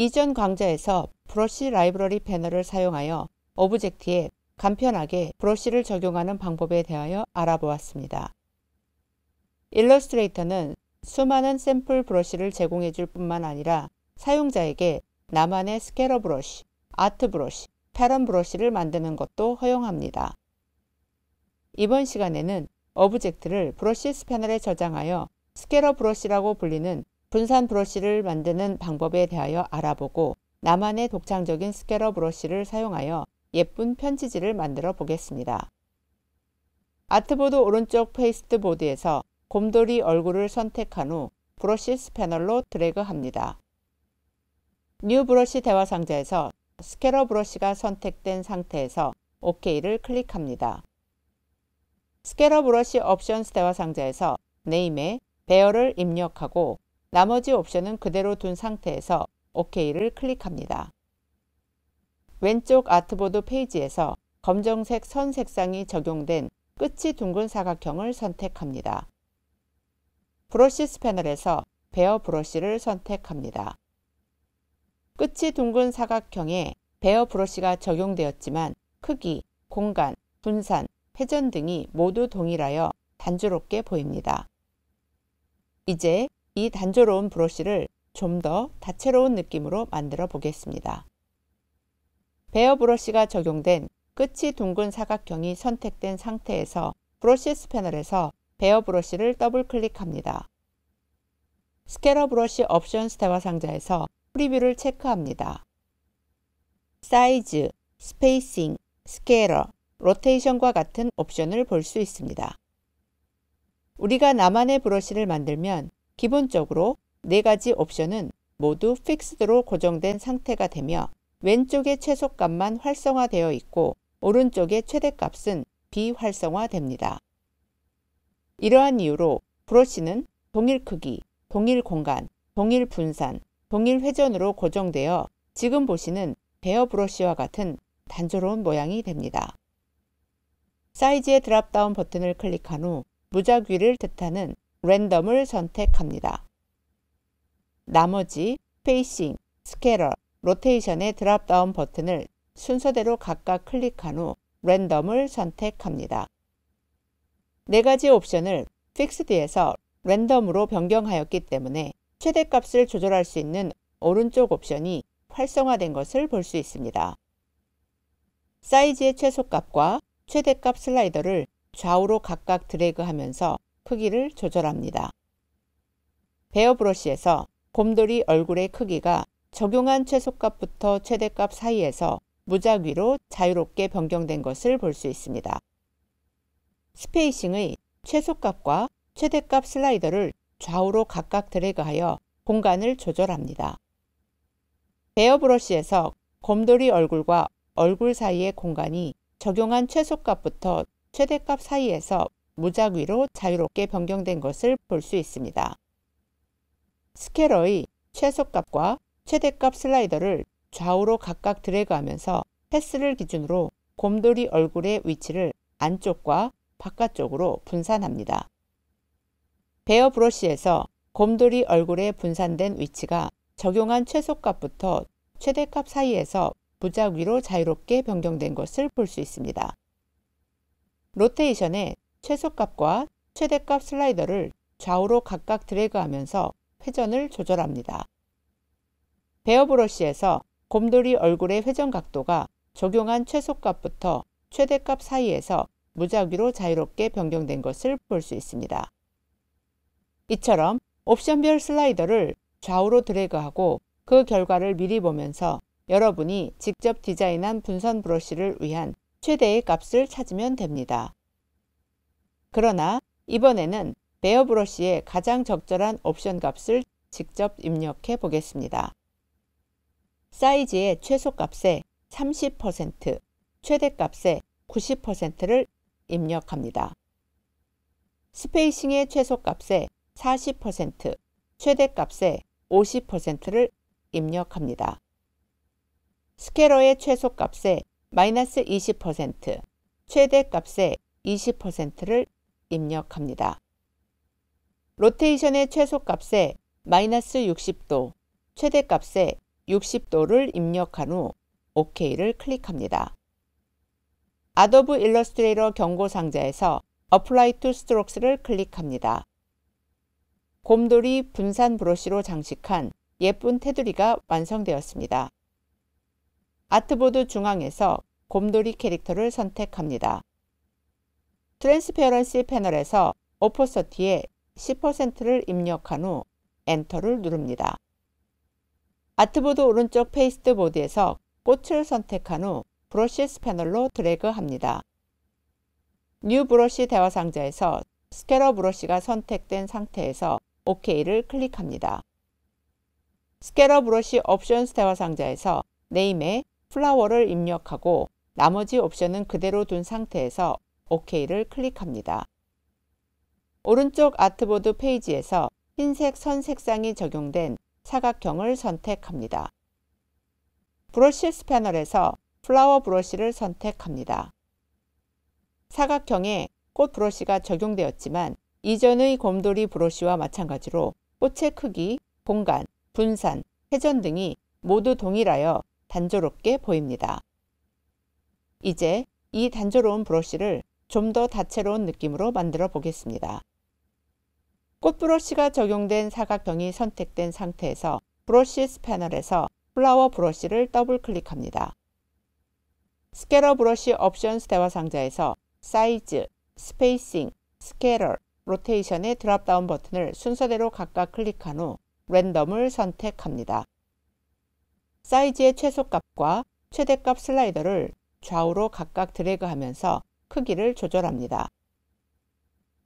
이전 강좌에서 브러쉬 라이브러리 패널을 사용하여 오브젝트에 간편하게 브러쉬를 적용하는 방법에 대하여 알아보았습니다. 일러스트레이터는 수많은 샘플 브러쉬를 제공해 줄 뿐만 아니라 사용자에게 나만의 스케러 브러쉬, 아트 브러쉬, 패런 브러쉬를 만드는 것도 허용합니다. 이번 시간에는 오브젝트를 브러쉬 스패널에 저장하여 스케러 브러쉬라고 불리는 분산 브러쉬를 만드는 방법에 대하여 알아보고 나만의 독창적인 스캐러 브러쉬를 사용하여 예쁜 편지지를 만들어 보겠습니다. 아트보드 오른쪽 페이스트보드에서 곰돌이 얼굴을 선택한 후 브러쉬 스패널로 드래그합니다. 뉴 브러쉬 대화 상자에서 스캐러 브러쉬가 선택된 상태에서 OK를 클릭합니다. 스캐러 브러쉬 옵션스 대화 상자에서 네임에 배열을 입력하고 나머지 옵션은 그대로 둔 상태에서 OK를 클릭합니다. 왼쪽 아트보드 페이지에서 검정색 선 색상이 적용된 끝이 둥근 사각형을 선택합니다. 브러시스 패널에서 베어 브러시를 선택합니다. 끝이 둥근 사각형에 베어 브러시가 적용되었지만 크기, 공간, 분산, 회전 등이 모두 동일하여 단조롭게 보입니다. 이제 이 단조로운 브러쉬를 좀 더 다채로운 느낌으로 만들어 보겠습니다. 베어 브러쉬가 적용된 끝이 둥근 사각형이 선택된 상태에서 브러쉬스 패널에서 베어 브러쉬를 더블 클릭합니다. 스케러 브러쉬 옵션스 대화 상자에서 프리뷰를 체크합니다. 사이즈, 스페이싱, 스케일러, 로테이션과 같은 옵션을 볼 수 있습니다. 우리가 나만의 브러쉬를 만들면 기본적으로 네 가지 옵션은 모두 픽스드로 고정된 상태가 되며 왼쪽의 최소값만 활성화되어 있고 오른쪽의 최대값은 비활성화됩니다. 이러한 이유로 브러쉬는 동일 크기, 동일 공간, 동일 분산, 동일 회전으로 고정되어 지금 보시는 베어 브러쉬와 같은 단조로운 모양이 됩니다. 사이즈의 드랍다운 버튼을 클릭한 후 무작 위를 뜻하는 랜덤을 선택합니다. 나머지 페이싱, 스케러, 로테이션의 드랍다운 버튼을 순서대로 각각 클릭한 후 랜덤을 선택합니다. 네 가지 옵션을 픽스드에서 랜덤으로 변경하였기 때문에 최대값을 조절할 수 있는 오른쪽 옵션이 활성화된 것을 볼 수 있습니다. 사이즈의 최소값과 최대값 슬라이더를 좌우로 각각 드래그하면서 크기를 조절합니다. 베어 브러쉬에서 곰돌이 얼굴의 크기가 적용한 최소값부터 최대값 사이에서 무작 위로 자유롭게 변경된 것을 볼 수 있습니다. 스페이싱의 최소값과 최대값 슬라이더를 좌우로 각각 드래그하여 공간을 조절합니다. 베어 브러쉬에서 곰돌이 얼굴과 얼굴 사이의 공간이 적용한 최소값부터 최대값 사이에서 무작위로 자유롭게 변경된 것을 볼 수 있습니다. 스케러의 최소값과 최대값 슬라이더를 좌우로 각각 드래그하면서 패스를 기준으로 곰돌이 얼굴의 위치를 안쪽과 바깥쪽으로 분산합니다. 베어 브러쉬에서 곰돌이 얼굴의 분산된 위치가 적용한 최소값부터 최대값 사이에서 무작위로 자유롭게 변경된 것을 볼 수 있습니다. 로테이션에 최소값과 최대값 슬라이더를 좌우로 각각 드래그하면서 회전을 조절합니다. 베어 브러쉬에서 곰돌이 얼굴의 회전 각도가 적용한 최소값부터 최대값 사이에서 무작위로 자유롭게 변경된 것을 볼 수 있습니다. 이처럼 옵션별 슬라이더를 좌우로 드래그하고 그 결과를 미리 보면서 여러분이 직접 디자인한 분선 브러쉬를 위한 최대의 값을 찾으면 됩니다. 그러나 이번에는 베어 브러쉬의 가장 적절한 옵션 값을 직접 입력해 보겠습니다. 사이즈의 최소값에 30%, 최대값에 90%를 입력합니다. 스페이싱의 최소값에 40%, 최대값에 50%를 입력합니다. 스케러의 최소값에 마이너스 20%, 최대값에 20%를 입력합니다. 로테이션의 최소값에 마이너스 60도, 최대값에 60도를 입력한 후 OK를 클릭합니다. 아 d o 일러스트레이터 경고 상자에서 Apply to Strokes를 클릭합니다. 곰돌이 분산 브러쉬로 장식한 예쁜 테두리가 완성되었습니다. 아트보드 중앙에서 곰돌이 캐릭터를 선택합니다. 트랜스페어런시 패널에서 오퍼서티에 10%를 입력한 후 엔터를 누릅니다. 아트보드 오른쪽 페이스트 보드에서 꽃을 선택한 후 브러시스 패널로 드래그합니다. 뉴 브러시 대화 상자에서 스캐러 브러시가 선택된 상태에서 OK를 클릭합니다. 스캐러 브러시 옵션스 대화 상자에서 네임에 플라워를 입력하고 나머지 옵션은 그대로 둔 상태에서 OK를 클릭합니다. 오른쪽 아트보드 페이지에서 흰색 선 색상이 적용된 사각형을 선택합니다. 브러쉬스 패널에서 플라워 브러쉬를 선택합니다. 사각형에 꽃 브러쉬가 적용되었지만 이전의 곰돌이 브러쉬와 마찬가지로 꽃의 크기, 공간, 분산, 회전 등이 모두 동일하여 단조롭게 보입니다. 이제 이 단조로운 브러쉬를 좀더 다채로운 느낌으로 만들어 보겠습니다. 꽃브러쉬가 적용된 사각형이 선택된 상태에서 브러쉬스 패널에서 플라워 브러쉬를 더블 클릭합니다. 스케러 브러쉬 옵션스 대화 상자에서 사이즈, 스페이싱, 스케러, 로테이션의 드랍다운 버튼을 순서대로 각각 클릭한 후 랜덤을 선택합니다. 사이즈의 최소값과 최대값 슬라이더를 좌우로 각각 드래그하면서 크기를 조절합니다.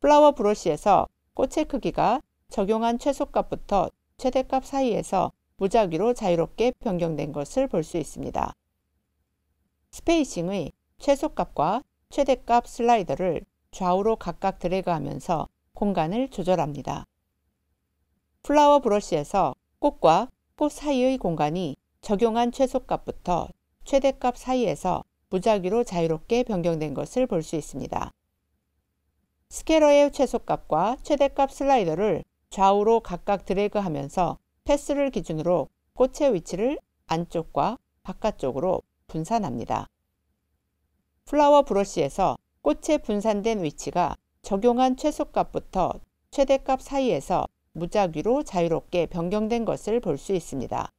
플라워 브러쉬에서 꽃의 크기가 적용한 최소값부터 최대값 사이에서 무작위로 자유롭게 변경된 것을 볼 수 있습니다. 스페이싱의 최소값과 최대값 슬라이더를 좌우로 각각 드래그하면서 공간을 조절합니다. 플라워 브러쉬에서 꽃과 꽃 사이의 공간이 적용한 최소값부터 최대값 사이에서 무작위로 자유롭게 변경된 것을 볼 수 있습니다. 스케러의 최소값과 최대값 슬라이더를 좌우로 각각 드래그하면서 패스를 기준으로 꽃의 위치를 안쪽과 바깥쪽으로 분산합니다. 플라워 브러쉬에서 꽃의 분산된 위치가 적용한 최소값부터 최대값 사이에서 무작위로 자유롭게 변경된 것을 볼 수 있습니다.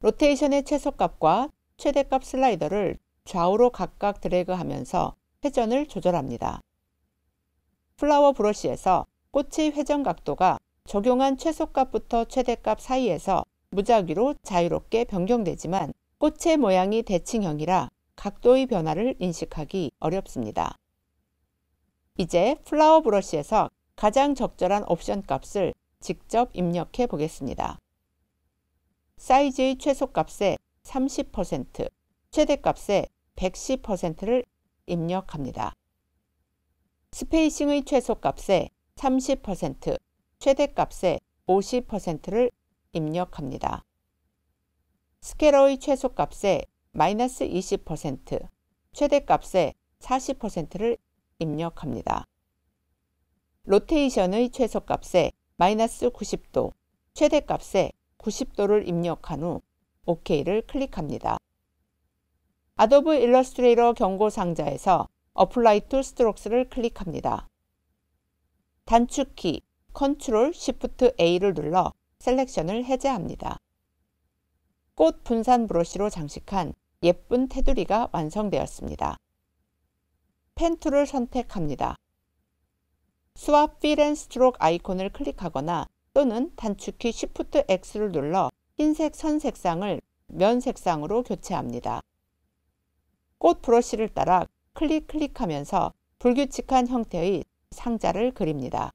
로테이션의 최소값과 최대값 슬라이더를 좌우로 각각 드래그하면서 회전을 조절합니다. 플라워 브러쉬에서 꽃의 회전 각도가 적용한 최소값부터 최대값 사이에서 무작위로 자유롭게 변경되지만 꽃의 모양이 대칭형이라 각도의 변화를 인식하기 어렵습니다. 이제 플라워 브러쉬에서 가장 적절한 옵션 값을 직접 입력해 보겠습니다. 사이즈의 최소값에 30%, 최대값의 110%를 입력합니다. 스페이싱의 최소값에 30%, 최대값의 50%를 입력합니다. 스케러의 최소값에 마이너스 20%, 최대값의 40%를 입력합니다. 로테이션의 최소값에 마이너스 90도, 최대값에 90도를 입력한 후 OK를 클릭합니다. 아도브 일러스트레이터 경고 상자에서 Apply to Strokes를 클릭합니다. 단축키 Ctrl Shift A를 눌러 셀렉션을 해제합니다. 꽃 분산 브러쉬로 장식한 예쁜 테두리가 완성되었습니다. 펜 툴을 선택합니다. 스왑 필앤 스트록 아이콘을 클릭하거나 또는 단축키 Shift X를 눌러 흰색 선 색상을 면 색상으로 교체합니다. 꽃 브러쉬를 따라 클릭 클릭하면서 불규칙한 형태의 상자를 그립니다.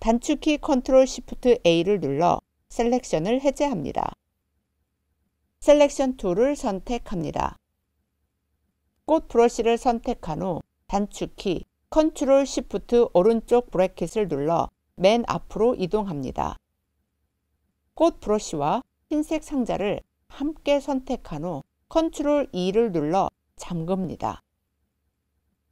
단축키 Ctrl Shift A를 눌러 셀렉션을 해제합니다. 셀렉션 툴을 선택합니다. 꽃 브러쉬를 선택한 후 단축키 컨트롤 시프트 오른쪽 브래킷을 눌러 맨 앞으로 이동합니다. 꽃 브러쉬와 흰색 상자를 함께 선택한 후 컨트롤 E를 눌러 잠급니다.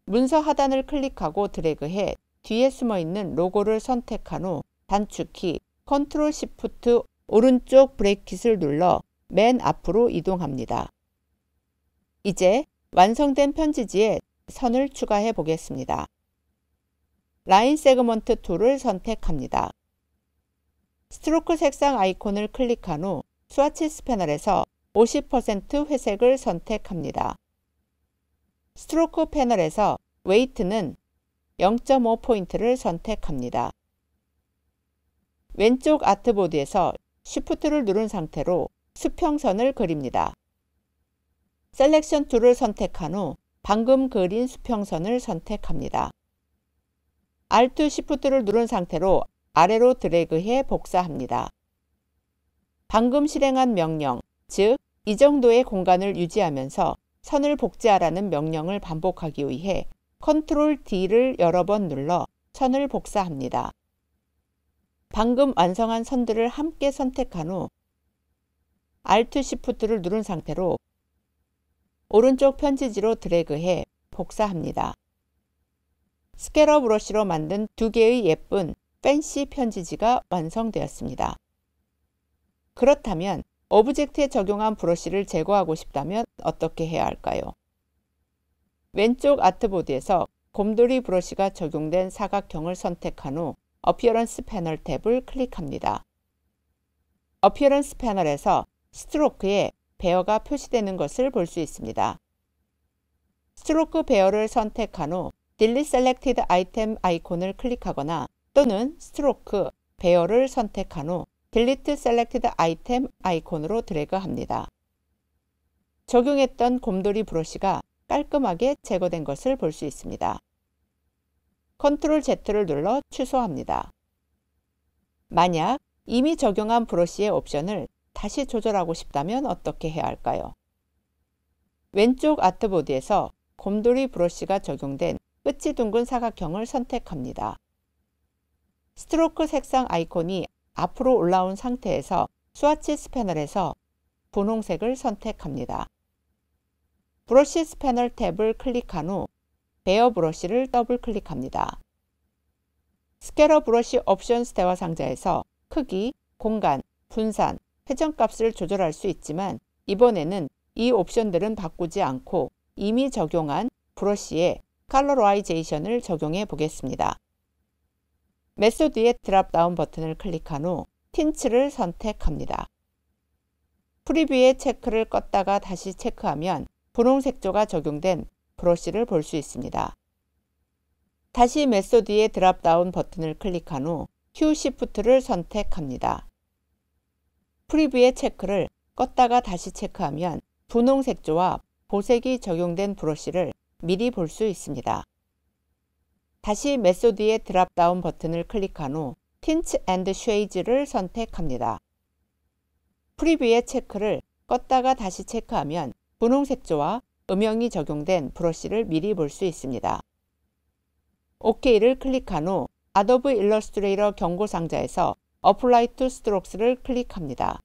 문서 하단을 클릭하고 드래그해 뒤에 숨어 있는 로고를 선택한 후 단축키 Ctrl Shift 오른쪽 브레이킷을 눌러 맨 앞으로 이동합니다. 이제 완성된 편지지에 선을 추가해 보겠습니다. 라인 세그먼트 툴을 선택합니다. 스트로크 색상 아이콘을 클릭한 후 스와치스 패널에서 50% 회색을 선택합니다. 스트로크 패널에서 웨이트는 0.5포인트를 선택합니다. 왼쪽 아트보드에서 Shift를 누른 상태로 수평선을 그립니다. 셀렉션 툴을 선택한 후 방금 그린 수평선을 선택합니다. Alt Shift를 누른 상태로 아래로 드래그해 복사합니다. 방금 실행한 명령, 즉 이 정도의 공간을 유지하면서 선을 복제하라는 명령을 반복하기 위해 컨트롤 D를 여러 번 눌러 선을 복사합니다. 방금 완성한 선들을 함께 선택한 후 Alt Shift를 누른 상태로 오른쪽 편지지로 드래그해 복사합니다. 스케러 브러쉬로 만든 두 개의 예쁜 펜시 편지지가 완성되었습니다. 그렇다면 오브젝트에 적용한 브러쉬를 제거하고 싶다면 어떻게 해야 할까요? 왼쪽 아트보드에서 곰돌이 브러쉬가 적용된 사각형을 선택한 후 어피어런스 패널 탭을 클릭합니다. 어피어런스 패널에서 스트로크에 배어가 표시되는 것을 볼 수 있습니다. 스트로크 배어를 선택한 후 Delete Selected Item 아이콘을 클릭하거나 또는 스트로크 배어를 선택한 후 Delete Selected Item 아이콘으로 드래그합니다. 적용했던 곰돌이 브러쉬가 깔끔하게 제거된 것을 볼 수 있습니다. 컨트롤 Z를 눌러 취소합니다. 만약 이미 적용한 브러쉬의 옵션을 다시 조절하고 싶다면 어떻게 해야 할까요? 왼쪽 아트보드에서 곰돌이 브러쉬가 적용된 끝이 둥근 사각형을 선택합니다. 스트로크 색상 아이콘이 앞으로 올라온 상태에서 스와치 스패널에서 분홍색을 선택합니다. 브러시스 패널 탭을 클릭한 후 베어 브러시를 더블 클릭합니다. 스케러 브러시 옵션스 대화 상자에서 크기, 공간, 분산, 회전값을 조절할 수 있지만 이번에는 이 옵션들은 바꾸지 않고 이미 적용한 브러시에 컬러라이제이션을 적용해 보겠습니다. 메소드의 드랍다운 버튼을 클릭한 후 틴츠를 선택합니다. 프리뷰의 체크를 껐다가 다시 체크하면 분홍색조가 적용된 브러쉬를 볼 수 있습니다. 다시 메소드의 드랍다운 버튼을 클릭한 후 Q 시프트를 선택합니다. 프리뷰의 체크를 껐다가 다시 체크하면 분홍색조와 보색이 적용된 브러쉬를 미리 볼 수 있습니다. 다시 메소드의 드랍다운 버튼을 클릭한 후 틴츠 앤드 쉐이즈를 선택합니다. 프리뷰의 체크를 껐다가 다시 체크하면 분홍색조와 음영이 적용된 브러쉬를 미리 볼 수 있습니다. OK를 클릭한 후 아dobe 일러스트레이터 경고 상자에서 Apply to Strokes를 클릭합니다.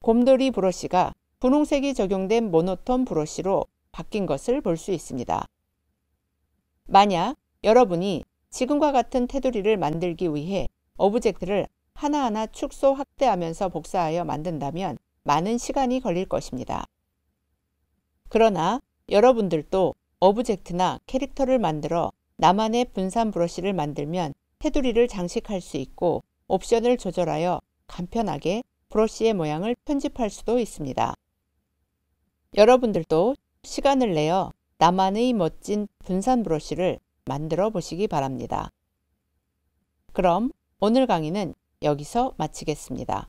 곰돌이 브러쉬가 분홍색이 적용된 모노톤 브러쉬로 바뀐 것을 볼 수 있습니다. 만약 여러분이 지금과 같은 테두리를 만들기 위해 오브젝트를 하나하나 축소 확대하면서 복사하여 만든다면 많은 시간이 걸릴 것입니다. 그러나 여러분들도 오브젝트나 캐릭터를 만들어 나만의 분산 브러쉬를 만들면 테두리를 장식할 수 있고 옵션을 조절하여 간편하게 브러쉬의 모양을 편집할 수도 있습니다. 여러분들도 시간을 내어 나만의 멋진 분산 브러쉬를 만들어 보시기 바랍니다. 그럼 오늘 강의는 여기서 마치겠습니다.